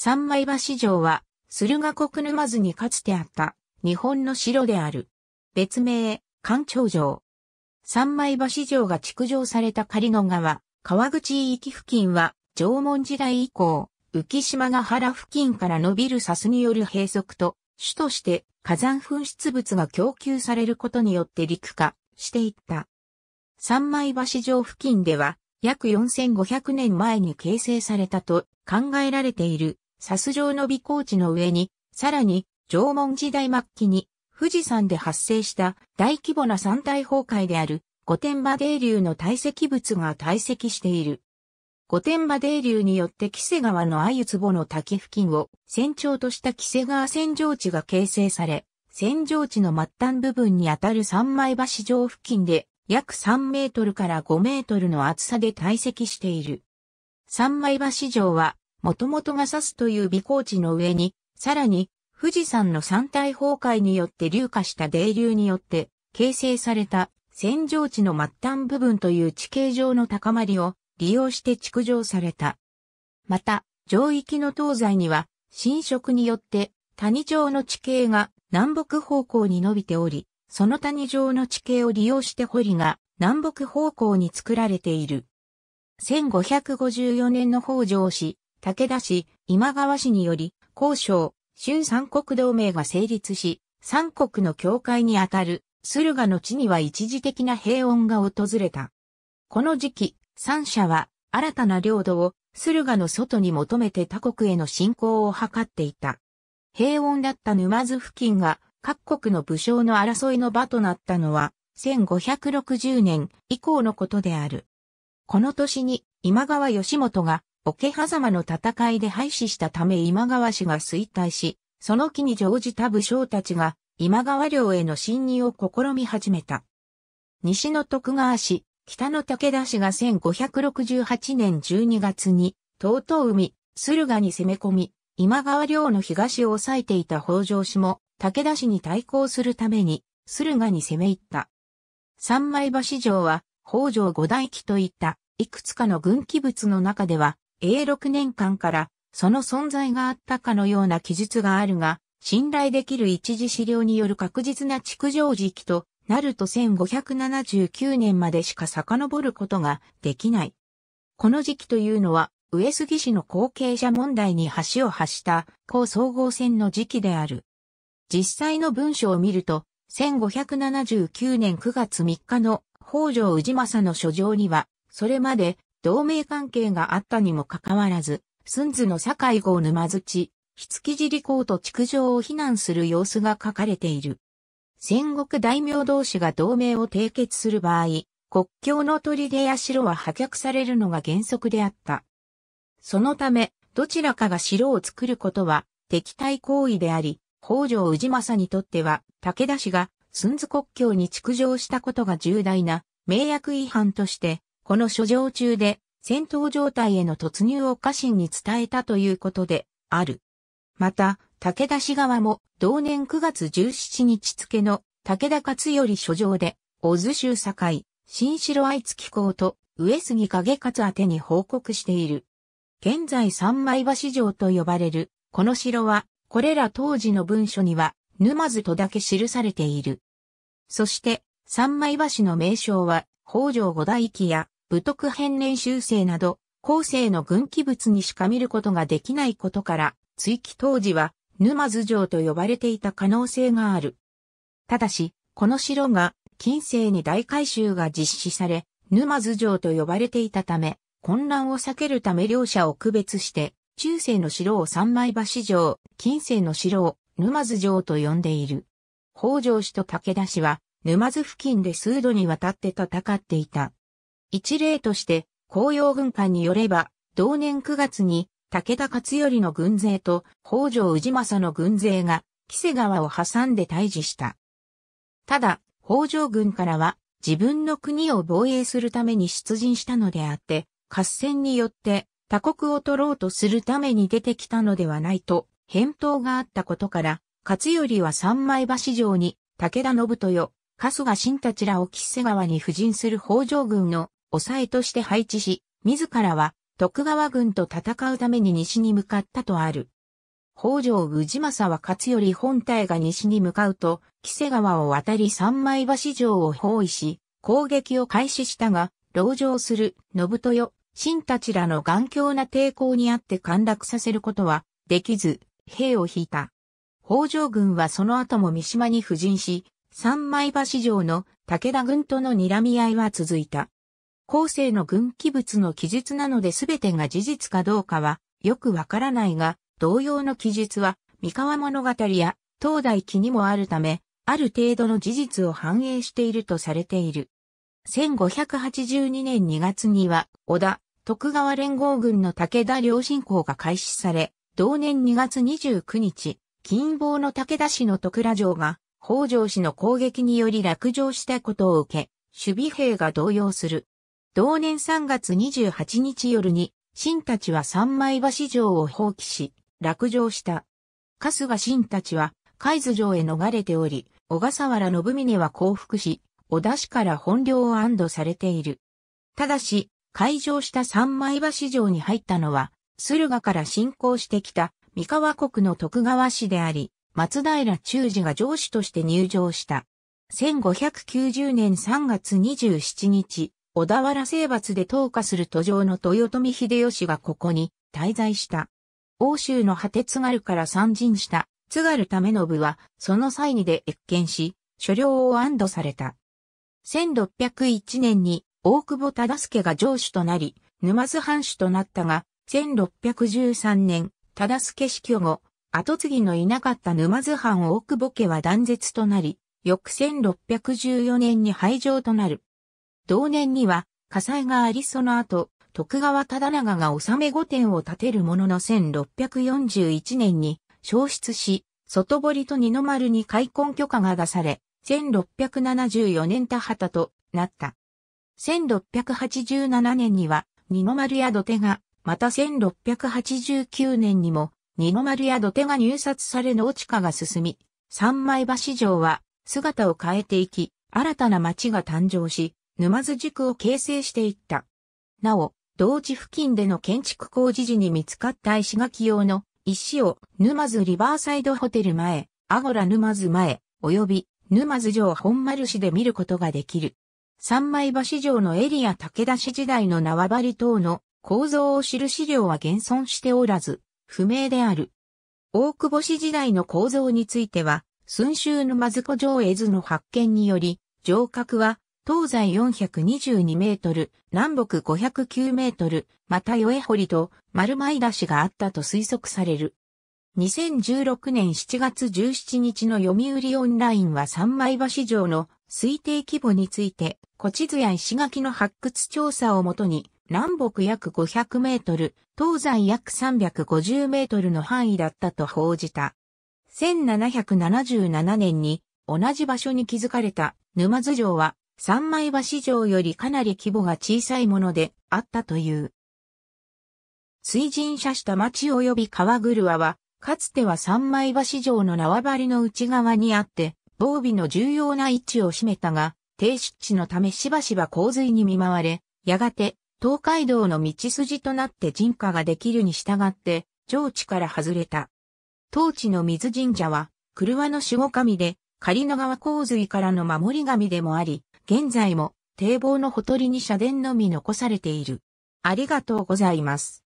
三枚橋城は、駿河国沼津にかつてあった日本の城である。別名、環長城。三枚橋城が築城された狩野川、川口域付近は、縄文時代以降、浮島ヶ原付近から伸びる砂スによる閉塞と、主として火山噴出物が供給されることによって陸化していった。三枚橋城付近では、約4500年前に形成されたと考えられているサス状の尾高地の上に、さらに縄文時代末期に富士山で発生した大規模な山体崩壊である御殿場泥流の堆積物が堆積している。御殿場泥流によって木瀬川の鮎壺の滝付近を船長とした木瀬川扇状地が形成され、扇状地の末端部分にあたる三枚橋上付近で約3メートルから5メートルの厚さで堆積している。三枚橋上はもともとが指すという微高地の上に、さらに、富士山の山体崩壊によって流下した泥流によって、形成された、扇状地の末端部分という地形上の高まりを利用して築城された。また、上域の東西には、侵食によって谷状の地形が南北方向に伸びており、その谷状の地形を利用して堀が南北方向に作られている。1554年の北条氏、武田氏、今川氏により、交渉、春三国同盟が成立し、三国の境界にあたる、駿河の地には一時的な平穏が訪れた。この時期、三者は、新たな領土を、駿河の外に求めて他国への侵攻を図っていた。平穏だった沼津付近が、各国の武将の争いの場となったのは、1560年以降のことである。この年に、今川義元が、桶狭間の戦いで廃止したため今川氏が衰退し、その機に乗じた武将たちが今川領への侵入を試み始めた。西の徳川氏、北の武田氏が1568年12月に、東東海、駿河に攻め込み、今川領の東を抑えていた北条氏も、武田氏に対抗するために、駿河に攻め入った。三枚橋城は、北条五大記といった、いくつかの軍記物の中では、A6 年間からその存在があったかのような記述があるが、信頼できる一時資料による確実な築城時期となると1579年までしか遡ることができない。この時期というのは、上杉市の後継者問題に橋を発した高総合戦の時期である。実際の文書を見ると、1579年9月3日の北条氏政の書状には、それまで同盟関係があったにもかかわらず、寸津の堺号沼津地、きじり港と築城を非難する様子が書かれている。戦国大名同士が同盟を締結する場合、国境の砦や城は破却されるのが原則であった。そのため、どちらかが城を作ることは敵対行為であり、北条氏政にとっては、武田氏が、寸津国境に築城したことが重大な、迷約違反として、この書状中で戦闘状態への突入を家臣に伝えたということである。また、武田氏側も同年9月17日付の武田勝頼書状で、小津州境、新城愛月港と上杉影勝宛てに報告している。現在三枚橋城と呼ばれる、この城は、これら当時の文書には、沼津とだけ記されている。そして、三枚橋の名称は、北条五大記や武徳変年修正など、後世の軍記物にしか見ることができないことから、追記当時は沼津城と呼ばれていた可能性がある。ただし、この城が近世に大改修が実施され、沼津城と呼ばれていたため、混乱を避けるため両者を区別して、中世の城を三枚橋城、近世の城を沼津城と呼んでいる。北条氏と武田氏は、沼津付近で数度にわたって戦っていた。一例として、紅葉軍艦によれば、同年9月に、武田勝頼の軍勢と北条氏政の軍勢が、木瀬川を挟んで退治した。ただ、北条軍からは、自分の国を防衛するために出陣したのであって、合戦によって他国を取ろうとするために出てきたのではないと、返答があったことから、勝頼は三枚橋城に、武田信豊、春日新たちらを木瀬川に布陣する北条軍の抑えとして配置し、自らは徳川軍と戦うために西に向かったとある。北条氏政は勝頼本体が西に向かうと、木瀬川を渡り三枚橋城を包囲し、攻撃を開始したが、籠城する信豊、新たちらの頑強な抵抗にあって陥落させることはできず、兵を引いた。北条軍はその後も三島に布陣し、三枚橋城の武田軍との睨み合いは続いた。後世の軍記物の記述なので全てが事実かどうかはよくわからないが、同様の記述は三河物語や東大記にもあるため、ある程度の事実を反映しているとされている。1582年2月には、織田、徳川連合軍の武田両進行が開始され、同年2月29日、金棒の武田氏の徳良城が、北条氏の攻撃により落城したことを受け、守備兵が動揺する。同年3月28日夜に、新たちは三枚橋城を放棄し、落城した。春日新たちは、海津城へ逃れており、小笠原信峰は降伏し、小田市から本領を安堵されている。ただし、開城した三枚橋城に入ったのは、駿河から侵攻してきた三河国の徳川氏であり、松平忠治が城主として入城した。1590年3月27日、小田原征伐で投下する途上の豊臣秀吉がここに滞在した。欧州の果て津軽から参陣した津軽ための部はその際にで越見し、所領を安堵された。1601年に大久保忠助が城主となり、沼津藩主となったが、1613年、忠助死去後、後継ぎのいなかった沼津藩大久保家は断絶となり、翌1614年に廃城となる。同年には火災がありその後、徳川忠長が治め御殿を建てるものの1641年に消失し、外堀と二の丸に開墾許可が出され、1674年田畑となった。1687年には二の丸や土手が、また1689年にも二の丸や土手が入札され農地化が進み、三枚橋城は姿を変えていき、新たな町が誕生し、沼津塾を形成していった。なお、同地付近での建築工事時に見つかった石垣用の石を沼津リバーサイドホテル前、アゴラ沼津前、及び沼津城本丸市で見ることができる。三枚橋城のエリア武田市時代の縄張り等の構造を知る資料は現存しておらず、不明である。大久保市時代の構造については、寸州沼津古城絵図の発見により、城郭は東西422メートル、南北509メートル、また与え堀と丸前出しがあったと推測される。2016年7月17日の読売オンラインは三枚橋城の推定規模について、古地図や石垣の発掘調査をもとに、南北約500メートル、東西約350メートルの範囲だったと報じた。1777年に同じ場所に築かれた沼津城は三枚橋城よりかなり規模が小さいものであったという。水神社した町及び川車は、かつては三枚橋城の縄張りの内側にあって、防備の重要な位置を占めたが、低湿地のためしばしば洪水に見舞われ、やがて東海道の道筋となって人家ができるに従って、上地から外れた。当地の水神社は、車の守護神で、仮の川洪水からの守り神でもあり、現在も堤防のほとりに社殿のみ残されている。ありがとうございます。